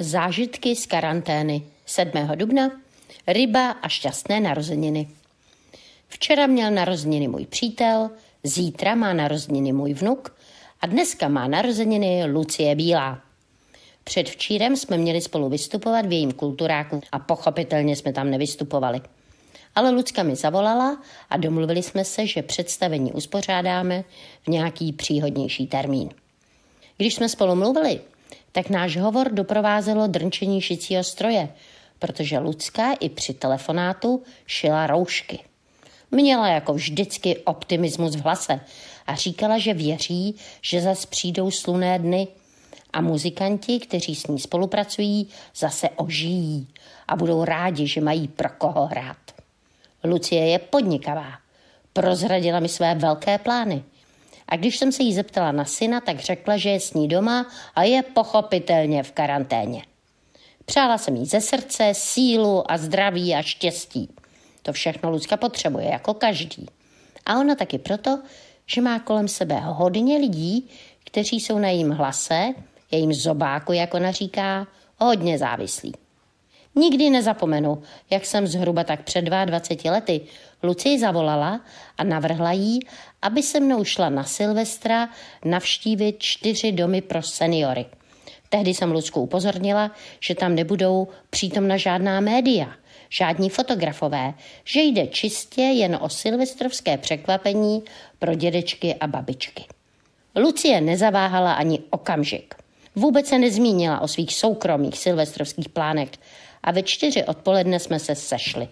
Zážitky z karantény 7. dubna Ryba a šťastné narozeniny. Včera měl narozeniny můj přítel, zítra má narozeniny můj vnuk a dneska má narozeniny Lucie Bílá. Předvčírem jsme měli spolu vystupovat v jejím kulturáku a pochopitelně jsme tam nevystupovali. Ale Lucka mi zavolala a domluvili jsme se, že představení uspořádáme v nějaký příhodnější termín. Když jsme spolu mluvili, tak náš hovor doprovázelo drnčení šicího stroje, protože Lucka i při telefonátu šila roušky. Měla jako vždycky optimismus v hlase a říkala, že věří, že zas přijdou sluné dny a muzikanti, kteří s ní spolupracují, zase ožijí a budou rádi, že mají pro koho hrát. Lucie je podnikavá. Prozradila mi své velké plány – a když jsem se jí zeptala na syna, tak řekla, že je s ní doma a je pochopitelně v karanténě. Přála jsem jí ze srdce sílu a zdraví a štěstí. To všechno Lucka potřebuje, jako každý. A ona taky proto, že má kolem sebe hodně lidí, kteří jsou na jejím hlase, jejím zobáku, jak ona říká, hodně závislí. Nikdy nezapomenu, jak jsem zhruba tak před 22 lety Lucie zavolala a navrhla jí, aby se mnou šla na Silvestra navštívit čtyři domy pro seniory. Tehdy jsem Lucku upozornila, že tam nebudou přítomna žádná média, žádní fotografové, že jde čistě jen o silvestrovské překvapení pro dědečky a babičky. Lucie nezaváhala ani okamžik. Vůbec se nezmínila o svých soukromých silvestrovských plánech a ve čtyři odpoledne jsme se sešli.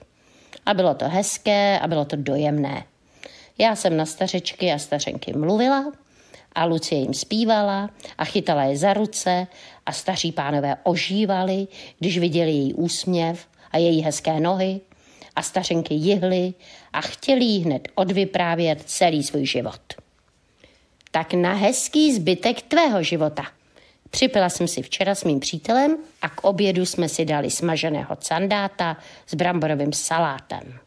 A bylo to hezké a bylo to dojemné. Já jsem na stařečky a stařenky mluvila a Lucie jim zpívala a chytala je za ruce a staří pánové ožívali, když viděli její úsměv a její hezké nohy a stařenky jihly a chtěli jí hned odvyprávět celý svůj život. Tak na hezký zbytek tvého života – Připila jsem si včera s mým přítelem a k obědu jsme si dali smaženého sandáta s bramborovým salátem.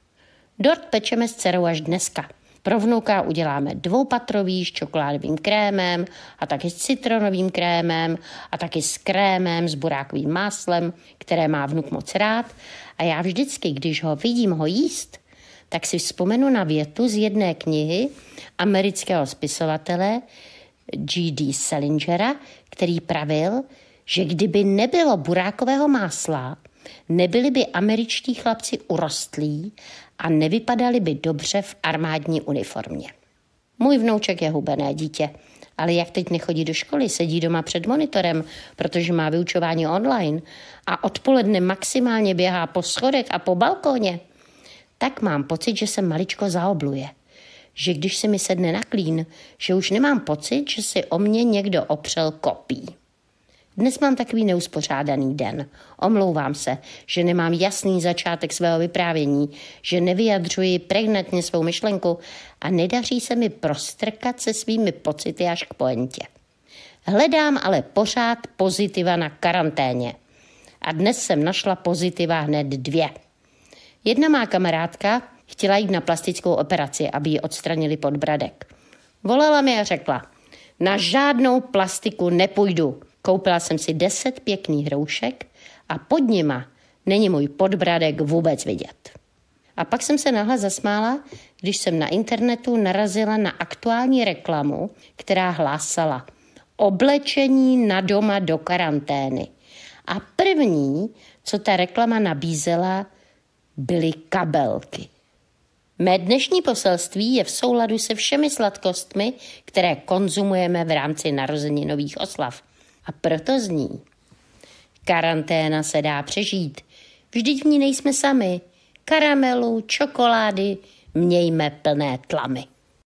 Dort pečeme s dcerou až dneska. Pro vnuka uděláme dvoupatrový s čokoládovým krémem a taky s citronovým krémem a taky s krémem s burákovým máslem, které má vnuk moc rád. A já vždycky, když ho vidím ho jíst, tak si vzpomenu na větu z jedné knihy amerického spisovatele, G.D. Salingera, který pravil, že kdyby nebylo burákového másla, nebyli by američtí chlapci urostlí a nevypadali by dobře v armádní uniformě. Můj vnouček je hubené dítě, ale jak teď nechodí do školy, sedí doma před monitorem, protože má vyučování online a odpoledne maximálně běhá po schodech a po balkóně, tak mám pocit, že se maličko zaobluje že když se mi sedne na klín, že už nemám pocit, že si o mě někdo opřel kopí. Dnes mám takový neuspořádaný den. Omlouvám se, že nemám jasný začátek svého vyprávění, že nevyjadřuji pregnantně svou myšlenku a nedaří se mi prostrkat se svými pocity až k poentě. Hledám ale pořád pozitiva na karanténě. A dnes jsem našla pozitiva hned dvě. Jedna má kamarádka, Chtěla jít na plastickou operaci, aby ji odstranili pod bradek. Volala mi a řekla, na žádnou plastiku nepůjdu. Koupila jsem si deset pěkných roušek a pod nima není můj podbradek vůbec vidět. A pak jsem se nahlas zasmála, když jsem na internetu narazila na aktuální reklamu, která hlásala oblečení na doma do karantény. A první, co ta reklama nabízela, byly kabelky. Mé dnešní poselství je v souladu se všemi sladkostmi, které konzumujeme v rámci nových oslav. A proto zní. Karanténa se dá přežít. Vždyť v ní nejsme sami. Karamelu, čokolády, mějme plné tlamy.